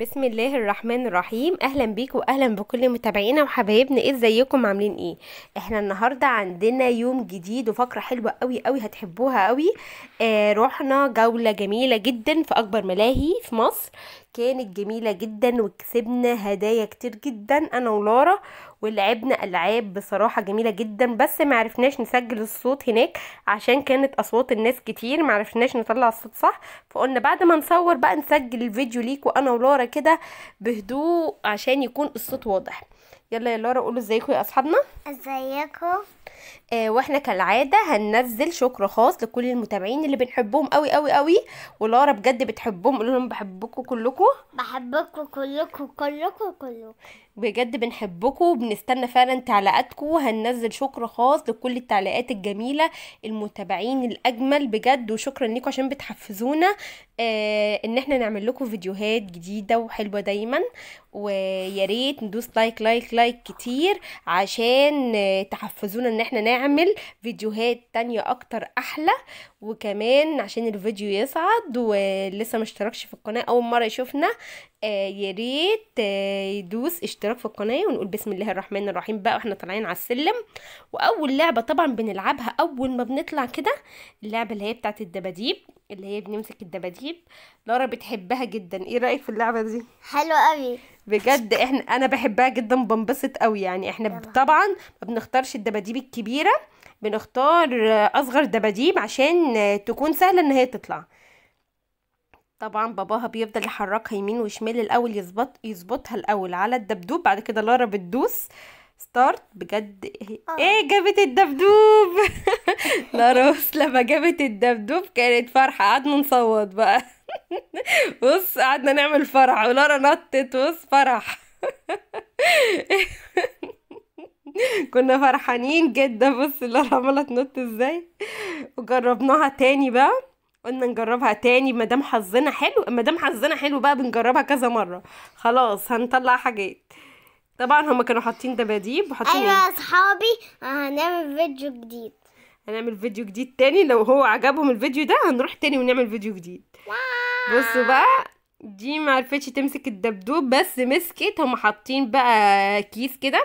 بسم الله الرحمن الرحيم اهلا بيك واهلا بكل متابعينا وحبايبنا ازيكم إيه عاملين ايه احنا النهارده عندنا يوم جديد وفقره حلوه قوي قوي هتحبوها قوي آه رحنا جوله جميله جدا في اكبر ملاهي في مصر كانت جميلة جدا وكسبنا هدايا كتير جدا انا ولارا ولعبنا العاب بصراحة جميلة جدا بس معرفناش نسجل الصوت هناك عشان كانت اصوات الناس كتير معرفناش نطلع الصوت صح فقلنا بعد ما نصور بقى نسجل الفيديو ليكوا انا ولارا كده بهدوء عشان يكون الصوت واضح يلا يا لارا قولوا ازيكم يا اصحابنا ازيكم آه واحنا كالعاده هننزل شكر خاص لكل المتابعين اللي بنحبهم قوي قوي قوي ولارا بجد بتحبهم قول لهم بحبكم كلكم بحبكم كلكم كلكم كلكم بجد بنحبكم وبنستنى فعلا تعليقاتكم هننزل شكر خاص لكل التعليقات الجميله المتابعين الاجمل بجد وشكرا لكم عشان بتحفزونا آه ان احنا نعمل لكم فيديوهات جديده وحلوه دايما ويا ريت ندوس لايك لايك لايك كتير عشان آه، تحفزونا ان احنا نعمل فيديوهات تانية اكتر احلى وكمان عشان الفيديو يصعد ولسه مشتركش في القناه اول مره يشوفنا آه يا ريت آه يدوس اشتراك الاشتراك في القناه ونقول بسم الله الرحمن الرحيم بقى واحنا طالعين على السلم واول لعبه طبعا بنلعبها اول ما بنطلع كده اللعبه اللي هي بتاعه الدباديب اللي هي بنمسك الدباديب لارا بتحبها جدا ايه رايك في اللعبه دي حلوه قوي بجد احنا انا بحبها جدا بنبسط قوي يعني احنا طبعا ما بنختارش الدباديب الكبيره بنختار اصغر دباديب عشان تكون سهله ان هي تطلع طبعا باباها بيفضل يحركها يمين وشمال الاول يظبط يظبطها الاول على الدبدوب بعد كده لارا بتدوس ستارت بجد آه. ايه جابت الدبدوب لارا لما جابت الدبدوب كانت فرحه قعدنا نصوت بقى بص قعدنا نعمل فرح ولارا نطت بص فرح كنا فرحانين جدا بص لارا عماله تنط ازاي وجربناها تاني بقى قلنا نجربها تاني مادام حظنا حلو مادام حظنا حلو بقى بنجربها كذا مره خلاص هنطلع حاجات طبعا هما كانوا حاطين دباديب وحاطين ايوه يا اصحابي آه، هنعمل فيديو جديد هنعمل فيديو جديد تاني لو هو عجبهم الفيديو ده هنروح تاني ونعمل فيديو جديد بصوا بقى دي معرفتش تمسك الدبدوب بس مسكت هما حاطين بقى كيس كده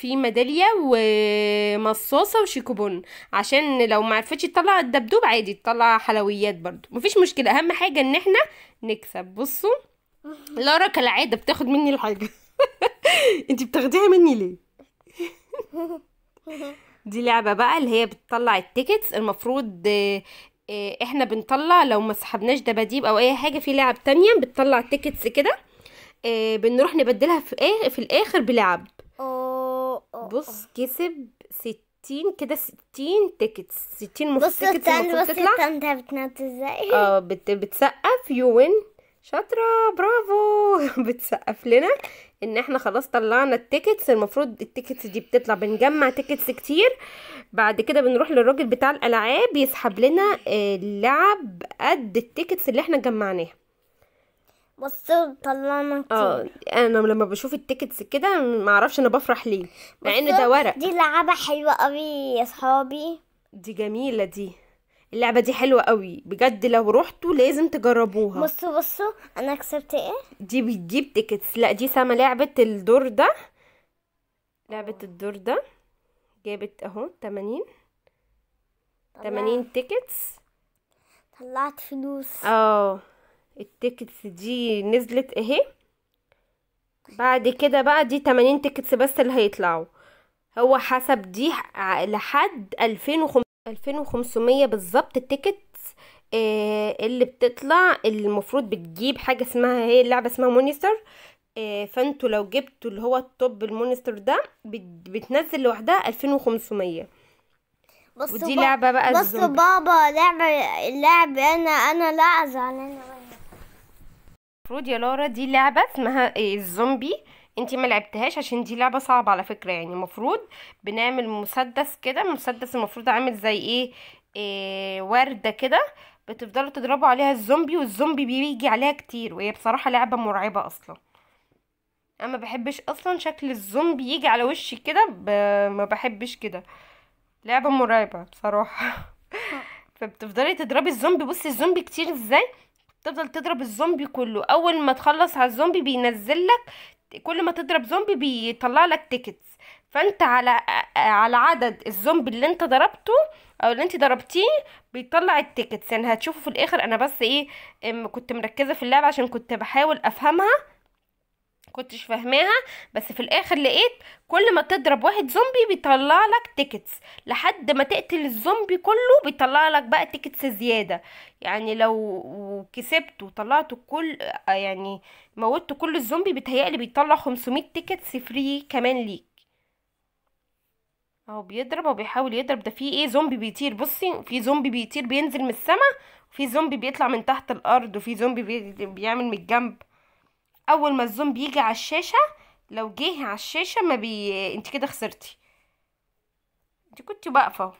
في ميداليه ومصاصه وشيكوبون عشان لو ما عرفتش تطلع الدبدوب عادي تطلع حلويات برضو مفيش مشكله اهم حاجه ان احنا نكسب بصوا لارا كالعاده بتاخد مني الحاجه انت بتاخديها مني ليه دي لعبه بقى اللي هي بتطلع التيكتس المفروض آه، آه، احنا بنطلع لو ما سحبناش دباديب او اي حاجه في لعب تانية بتطلع تيكتس كده آه، بنروح نبدلها في إيه، في الاخر بلعب بص كسب ستين كده ستين تيكتس ستين مش تيكتس المفروض بص انت بتنط ازاي اه بت... بتسقف يو وين شاطرة برافو بتسقف لنا ان احنا خلاص طلعنا التيكتس المفروض التيكتس دي بتطلع بنجمع تيكتس كتير بعد كده بنروح للراجل بتاع الالعاب يسحب لنا آه، اللعب قد التيكتس اللي احنا جمعناها بس طلعنا كتير اه انا لما بشوف التيكتس كده ما اعرفش انا بفرح ليه مع ان ده ورق دي لعبه حلوه قوي يا صحابي دي جميله دي اللعبة دي حلوة قوي بجد لو رحتوا لازم تجربوها بصوا بصوا انا كسبت ايه دي بتجيب تيكتس لا دي سما لعبة الدور ده لعبة الدور ده جابت اهو تمانين تمانين تيكتس طلعت فلوس اه التيكتس دي نزلت اهي بعد كده بقى دي 80 تيكتس بس اللي هيطلعوا هو حسب دي لحد ألفين وخمسمية بالظبط التيكتس آه اللي بتطلع المفروض بتجيب حاجه اسمها هي اللعبه اسمها مونستر آه فانتوا لو جبتوا اللي هو التوب المونستر ده بتنزل لوحدها ألفين وخمسمية بس ودي لعبه بقى بس الزومبي. بابا لعبه اللعبه انا انا لا ازعل انا المفروض يا لارا دي لعبه اسمها ايه الزومبي انتي ما لعبتهاش عشان دي لعبه صعبه على فكره يعني المفروض بنعمل مسدس كده مسدس المفروض عامل زي ايه, إيه ورده كده بتفضلوا تضربوا عليها الزومبي والزومبي بيجي عليها كتير وهي بصراحه لعبه مرعبه اصلا انا ما بحبش اصلا شكل الزومبي يجي على وشي كده ما بحبش كده لعبه مرعبه بصراحه آه. فبتفضلي تضربي الزومبي بصي الزومبي كتير ازاي تفضل تضرب الزومبي كله اول ما تخلص على الزومبي بينزل لك كل ما تضرب زومبي بيطلع لك تيكتس فانت على على عدد الزومبي اللي انت ضربته او اللي انت ضربتيه بيطلع التيكتس يعني هتشوفوا في الاخر انا بس ايه كنت مركزه في اللعبه عشان كنت بحاول افهمها كنتش فاهماها بس في الاخر لقيت كل ما تضرب واحد زومبي بيطلع لك تيكتس لحد ما تقتل الزومبي كله بيطلع لك بقى تيكتس زياده يعني لو كسبت وطلعت كل يعني موتت كل الزومبي بيتهيألي بيطلع 500 تيكتس فري كمان ليك اهو بيضرب وبيحاول يضرب ده في ايه زومبي بيطير بصي في زومبي بيطير بينزل من السما وفي زومبي بيطلع من تحت الارض وفي زومبي بيعمل من الجنب اول ما الزوم بيجي على الشاشه لو جه على الشاشه ما بي انت كده خسرتي انت كنت واقفه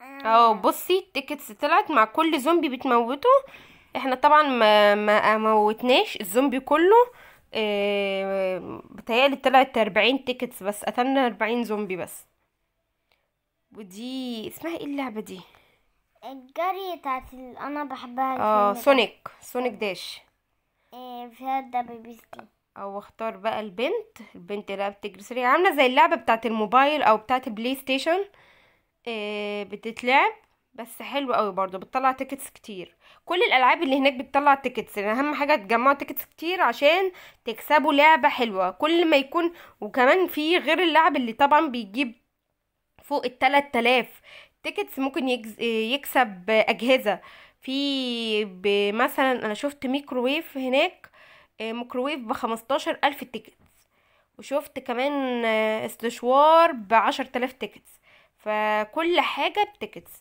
اهو آه. بصي التيكتس طلعت مع كل زومبي بتموته احنا طبعا ما ما موتناش الزومبي كله اه بتهيألي طلعت اربعين تيكتس بس قتلنا اربعين زومبي بس ودي اسمها ايه اللعبه دي الجري بتاعت اللي انا بحبها اه سونيك سونيك داش إيه فيها هذا بيبيستي او اختار بقى البنت البنت اللي بتجري سريع عامله زي اللعبه بتاعت الموبايل او بتاعت البلاي ستيشن إيه بتتلعب بس حلو قوي برضو بتطلع تيكتس كتير كل الالعاب اللي هناك بتطلع تيكتس يعني اهم حاجه تجمعوا تيكتس كتير عشان تكسبوا لعبه حلوه كل ما يكون وكمان في غير اللعب اللي طبعا بيجيب فوق ال تلاف تيكتس ممكن يكسب اجهزه في مثلا انا شفت ميكروويف هناك آه، ميكروويف بخمستاشر الف تيكت وشفت كمان آه، استشوار ب آلاف تيكت فكل حاجة بتيكتس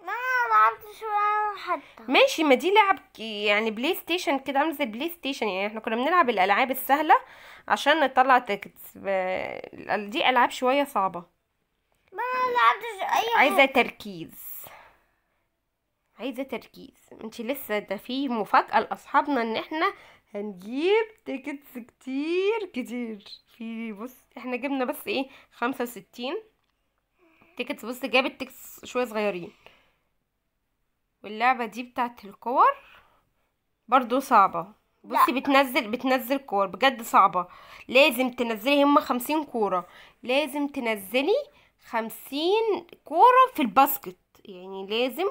ما لعبتش حتى ماشي ما دي لعب يعني بلاي ستيشن كده عامل زي بلاي ستيشن يعني احنا كنا بنلعب الالعاب السهله عشان نطلع تيكتس دي العاب شويه صعبه ما لعبتش اي عايزه تركيز عايزه تركيز انت لسه ده في مفاجاه لاصحابنا ان احنا هنجيب تيكتس كتير كتير في بص احنا جبنا بس ايه خمسة وستين تيكتس بص جابت تيكتس شويه صغيرين واللعبه دي بتاعت الكور برضو صعبه بصي بتنزل بتنزل كور بجد صعبه لازم تنزلي هما خمسين كوره لازم تنزلي خمسين كورة في الباسكت يعني لازم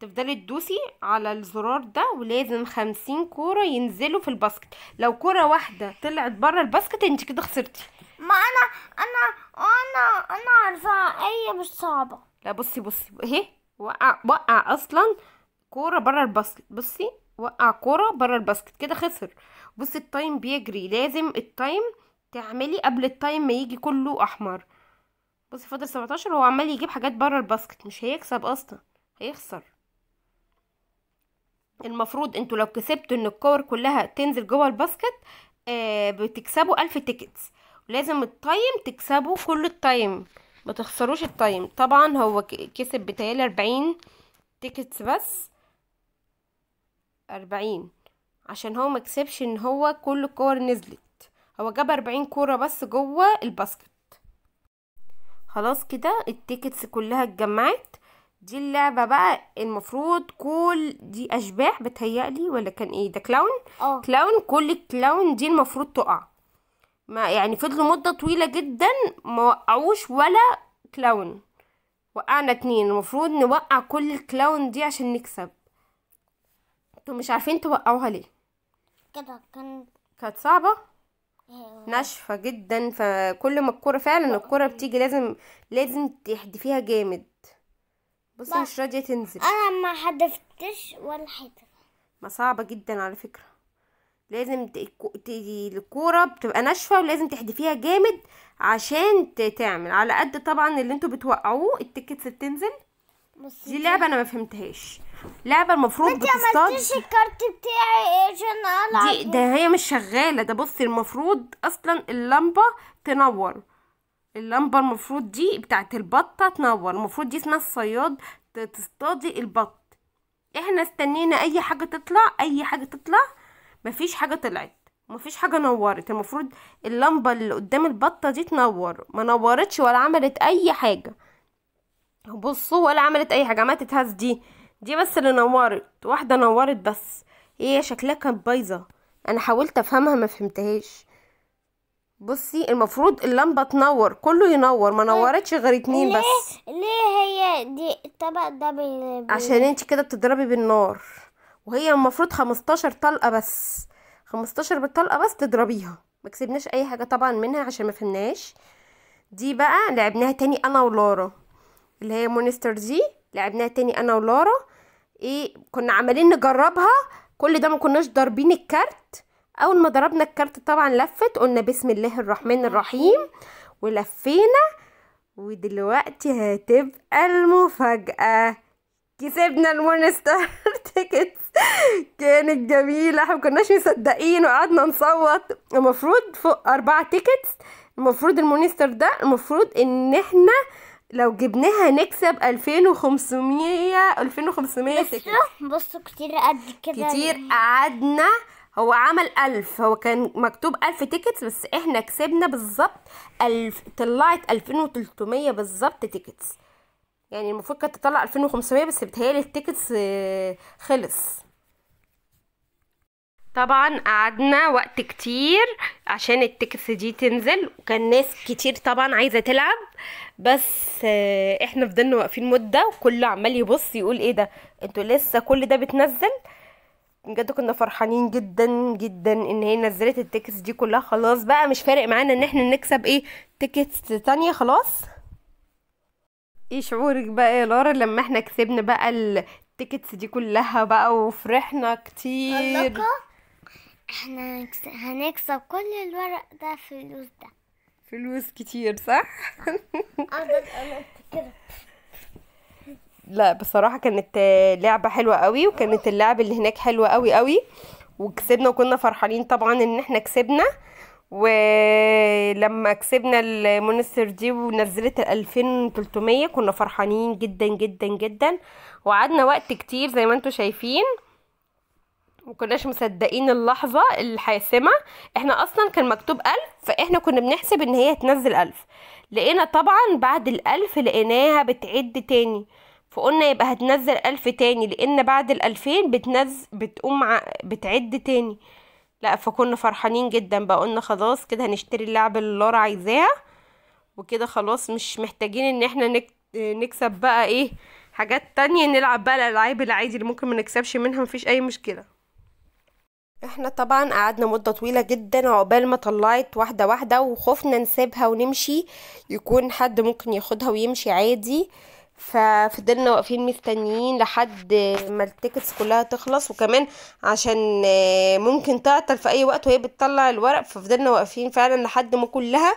تفضلي تدوسي على الزرار ده ولازم خمسين كورة ينزلوا في الباسكت لو كورة واحدة طلعت بره الباسكت انت كده خسرتي ما انا انا انا انا عارفة اي مش صعبة لا بصي بصي اهي وقع وقع اصلا كورة بره الباسكت بصي وقع كورة بره الباسكت كده خسر بصي التايم بيجري لازم التايم تعملي قبل التايم ما يجي كله احمر بصي فاضل 17 هو عمال يجيب حاجات بره الباسكت مش هيكسب اصلا هيخسر المفروض انتوا لو كسبتوا ان الكور كلها تنزل جوه الباسكت آه بتكسبوا ألف تيكتس لازم التايم تكسبوا كل التايم ما تخسروش التايم طبعا هو كسب بتهيالي أربعين تيكتس بس أربعين عشان هو مكسبش ان هو كل الكور نزلت هو جاب أربعين كورة بس جوه الباسكت خلاص كده التيكتس كلها اتجمعت دي اللعبة بقى المفروض كل دي أشباح بتهيألي ولا كان إيه ده كلاون؟ اه كلاون كل كلاون دي المفروض تقع ما يعني فضلوا مدة طويلة جدا ما وقعوش ولا كلاون وقعنا اتنين المفروض نوقع كل الكلاون دي عشان نكسب انتوا مش عارفين توقعوها ليه كده كان كانت صعبة آه. ناشفه جدا فكل ما الكرة فعلا الكرة بتيجي لازم لازم تحدفيها جامد بصي مش راضيه تنزل انا ما حدفتش ولا حاجه ما صعبه جدا على فكره لازم الكوره بتبقى ناشفه ولازم تحدفيها جامد عشان تعمل على قد طبعا اللي انتوا بتوقعوه التيكتس بتنزل دي لعبه انا ما فهمتهاش لعبه المفروض بتصطاد ما عملتيش الكارت بتاعي عشان العب دي ده هي مش شغاله ده بصي المفروض اصلا اللمبه تنور اللمبه المفروض دي بتاعت البطه تنور المفروض دي اسمها الصياد تصطادي البط احنا استنينا اي حاجه تطلع اي حاجه تطلع مفيش حاجه طلعت مفيش حاجه نورت المفروض اللمبه اللي قدام البطه دي تنور ما نورتش ولا عملت اي حاجه بصوا ولا عملت اي حاجه عملت تتهز دي دي بس اللي نورت واحده نورت بس هي إيه شكلها كانت بايظه انا حاولت افهمها ما فهمتهاش بصي المفروض اللمبه تنور كله ينور ما نورتش غير اتنين بس ليه هي دي الطبق ده بال... عشان انت كده بتضربي بالنار وهي المفروض 15 طلقه بس 15 بالطلقه بس تضربيها ما كسبناش اي حاجه طبعا منها عشان ما فهمناش دي بقى لعبناها تاني انا ولارا اللي هي مونستر دي لعبناها تاني انا ولارا ايه كنا عمالين نجربها كل ده ما كناش ضاربين الكارت اول ما ضربنا الكارت طبعا لفت قلنا بسم الله الرحمن الرحيم ولفينا ودلوقتي هتبقى المفاجأة كسبنا المونستر تيكتس كانت جميلة احنا مكناش مصدقين وقعدنا نصوت المفروض فوق أربعة تيكتس المفروض المونستر ده المفروض ان احنا لو جبناها نكسب 2500 2500 بصوا بصوا كتير قد كده كتير يعني. قعدنا هو عمل 1000 هو كان مكتوب 1000 تيكتس بس احنا كسبنا بالظبط ألف طلعت 2300 بالظبط تيكتس يعني المفروض كانت تطلع 2500 بس بتهيألي التيكتس آه، خلص طبعا قعدنا وقت كتير عشان التكس دي تنزل وكان ناس كتير طبعا عايزه تلعب بس آه، احنا فضلنا واقفين مده وكله عمال يبص يقول ايه ده انتوا لسه كل ده بتنزل بجد كنا فرحانين جدا جدا ان هي نزلت التيكتس دي كلها خلاص بقى مش فارق معانا ان احنا نكسب ايه تيكتس تانية خلاص ايه شعورك بقى يا لارا لما احنا كسبنا بقى التيكتس دي كلها بقى وفرحنا كتير احنا هنكسب كل الورق ده فلوس ده فلوس كتير صح؟ أفضل أنا كده لا بصراحه كانت لعبه حلوه قوي وكانت اللعب اللي هناك حلوه قوي قوي وكسبنا وكنا فرحانين طبعا ان احنا كسبنا ولما كسبنا المونستر دي ونزلت ال 2300 كنا فرحانين جدا جدا جدا وقعدنا وقت كتير زي ما انتم شايفين مكناش مصدقين اللحظة الحاسمة احنا اصلا كان مكتوب الف فاحنا كنا بنحسب ان هي هتنزل الف لقينا طبعا بعد الالف لقيناها بتعد تاني فقلنا يبقى هتنزل الف تاني لان بعد الالفين بتنزل بتقوم ع... بتعد تاني لا فكنا فرحانين جدا بقى قلنا خلاص كده هنشتري اللعبة اللي لورا عايزاها وكده خلاص مش محتاجين ان احنا نك... نكسب بقى ايه حاجات تانية نلعب بقى الالعاب العادي اللي ممكن منكسبش منها مفيش اي مشكلة احنا طبعا قعدنا مدة طويلة جدا عقبال ما طلعت واحدة واحدة وخفنا نسيبها ونمشي يكون حد ممكن ياخدها ويمشي عادي ففضلنا واقفين مستنيين لحد ما التيكتس كلها تخلص وكمان عشان ممكن تعطل في اي وقت وهي بتطلع الورق ففضلنا واقفين فعلا لحد ما كلها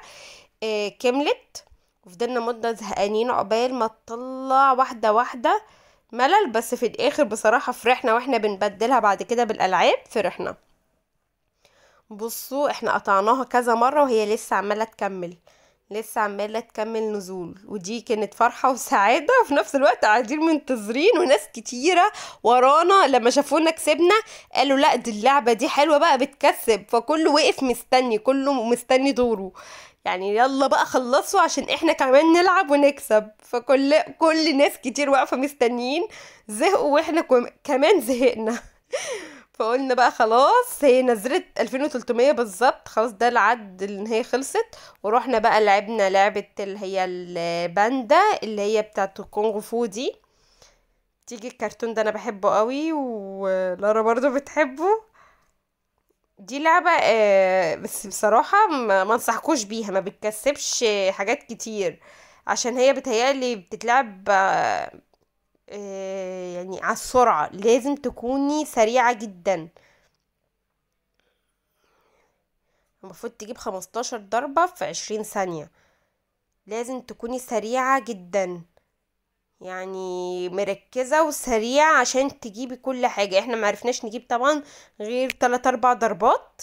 آه، كملت وفضلنا مدة زهقانين عقبال ما تطلع واحدة واحدة ملل بس في الاخر بصراحه فرحنا واحنا بنبدلها بعد كده بالالعاب فرحنا بصوا احنا قطعناها كذا مره وهي لسه عماله تكمل لسه عماله تكمل نزول ودي كانت فرحه وسعاده وفي نفس الوقت قاعدين منتظرين وناس كتيره ورانا لما شافونا كسبنا قالوا لا دي اللعبه دي حلوه بقى بتكسب فكله وقف مستني كله مستني دوره يعني يلا بقى خلصوا عشان احنا كمان نلعب ونكسب فكل كل ناس كتير واقفه مستنيين زهقوا واحنا كمان زهقنا فقلنا بقى خلاص هي نزلت 2300 بالظبط خلاص ده العد ان هي خلصت ورحنا بقى لعبنا لعبه اللي هي الباندا اللي هي بتاعه الكونغ فو دي تيجي الكرتون ده انا بحبه قوي ولارا برضو بتحبه دي لعبة آه، بس بصراحة ما انصحكوش بيها ما بتكسبش حاجات كتير عشان هي بتهيألي بتتلعب آه، يعني على السرعة لازم تكوني سريعة جدا المفروض تجيب خمستاشر ضربة في عشرين ثانية لازم تكوني سريعة جدا يعني مركزة وسريعة عشان تجيبي كل حاجة احنا معرفناش نجيب طبعا غير تلات اربع ضربات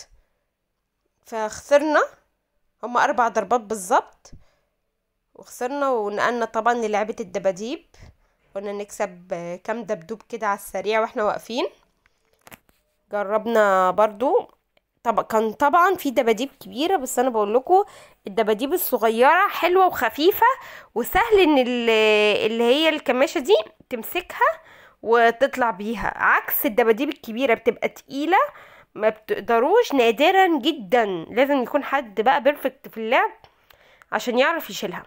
فخسرنا هما اربع ضربات بالظبط وخسرنا ونقلنا طبعا للعبة الدباديب قلنا نكسب كام دبدوب كده على السريع واحنا واقفين جربنا برضو طب كان طبعا في دباديب كبيره بس انا بقول لكم الدباديب الصغيره حلوه وخفيفه وسهل ان اللي هي الكماشه دي تمسكها وتطلع بيها عكس الدباديب الكبيره بتبقى تقيله ما بتقدروش نادرا جدا لازم يكون حد بقى بيرفكت في اللعب عشان يعرف يشيلها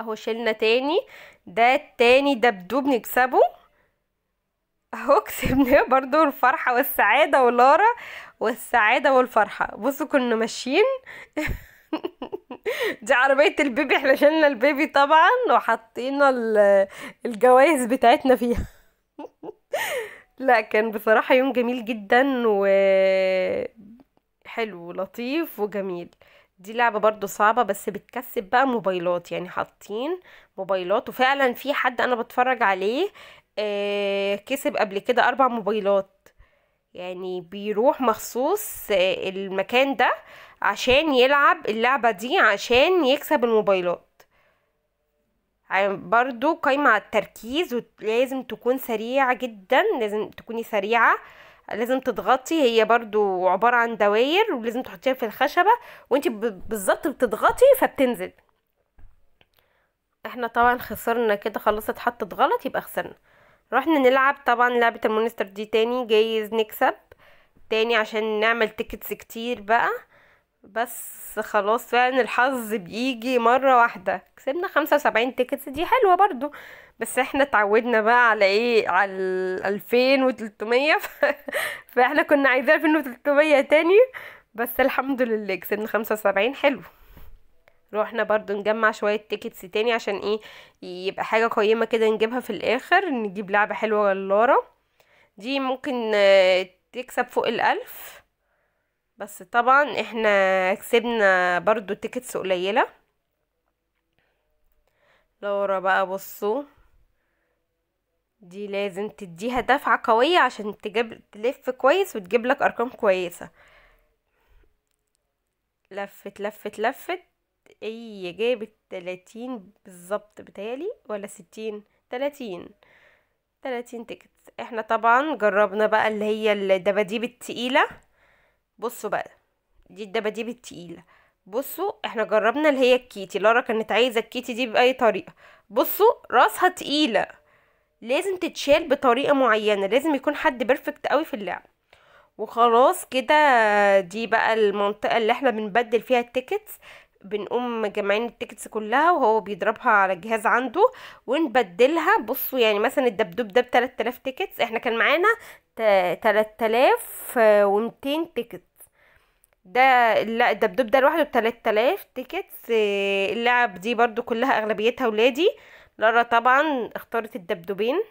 اهو شلنا تاني ده التاني دبدوب نكسبه اهو كسبناه برضو الفرحه والسعاده ولارا والسعاده والفرحه بصوا كنا ماشيين دي عربية البيبي احنا شلنا البيبي طبعا وحطينا الجوائز بتاعتنا فيها لا كان بصراحة يوم جميل جدا و حلو ولطيف وجميل دي لعبة برضو صعبة بس بتكسب بقى موبايلات يعني حاطين موبايلات وفعلا في حد انا بتفرج عليه آه، كسب قبل كده اربع موبايلات يعني بيروح مخصوص المكان ده عشان يلعب اللعبة دي عشان يكسب الموبايلات يعني برضو قايمة على التركيز ولازم تكون سريعة جدا لازم تكوني سريعة لازم تضغطي هي برضو عبارة عن دواير ولازم تحطيها في الخشبة وانت بالظبط بتضغطي فبتنزل احنا طبعا خسرنا كده خلاص اتحطت غلط يبقى خسرنا رحنا نلعب طبعا لعبة المونستر دي تاني جايز نكسب تاني عشان نعمل تيكتس كتير بقى بس خلاص فعلا الحظ بيجي مرة واحدة كسبنا خمسة وسبعين تيكتس دي حلوة برضو بس احنا اتعودنا بقى على ايه على الفين وتلتمية ف... فاحنا كنا عايزين الفين وتلتمية تاني بس الحمد لله كسبنا خمسة وسبعين حلو روحنا برضو نجمع شوية تيكتس تاني عشان ايه يبقى حاجة قيمة كده نجيبها في الاخر نجيب لعبة حلوة لارا دي ممكن آه، تكسب فوق الالف بس طبعا احنا كسبنا برضو تيكتس قليلة لورا بقى بصوا دي لازم تديها دفعة قوية عشان تجيب تلف كويس وتجيب لك ارقام كويسة لفت لفت لفت ايه جابت تلاتين بالظبط بتالي ولا ستين تلاتين تلاتين تيكت احنا طبعا جربنا بقى اللي هي الدباديب التقيلة بصوا بقى دي الدباديب التقيلة بصوا احنا جربنا اللي هي الكيتي لارا كانت عايزة الكيتي دي بأي طريقة بصوا راسها تقيلة لازم تتشال بطريقة معينة لازم يكون حد بيرفكت قوي في اللعب وخلاص كده دي بقى المنطقة اللي احنا بنبدل فيها التيكتس بنقوم مجمعين التيكتس كلها وهو بيضربها على الجهاز عنده ونبدلها بصوا يعني مثلا الدبدوب ده ب 3000 تيكتس احنا كان معانا 3200 تيكت ده لا الدبدوب ده لوحده ب 3000 تيكتس اللعب دي برضو كلها اغلبيتها ولادي لارا طبعا اختارت الدبدوبين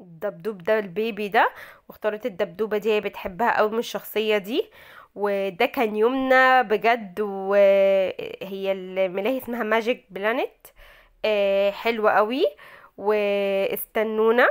الدبدوب ده البيبي ده واختارت الدبدوبه دي هي بتحبها قوي من الشخصيه دي وده كان يومنا بجد وهي الملاهي اسمها ماجيك آه، بلانت حلوة قوي واستنونا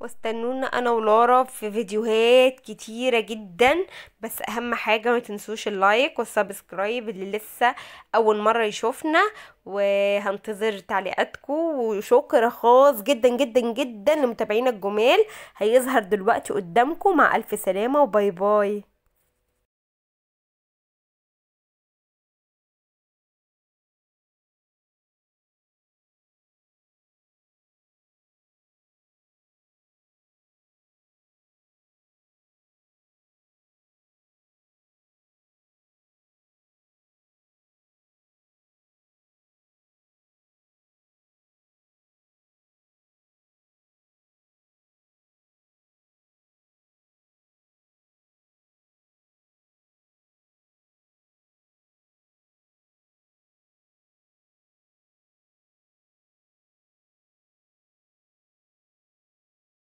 واستنونا انا ولارا في فيديوهات كتيره جدا بس اهم حاجه ما تنسوش اللايك والسبسكرايب اللي لسه اول مره يشوفنا وهنتظر تعليقاتكم وشكر خاص جدا جدا جدا لمتابعينا الجمال هيظهر دلوقتي قدامكم مع الف سلامه وباي باي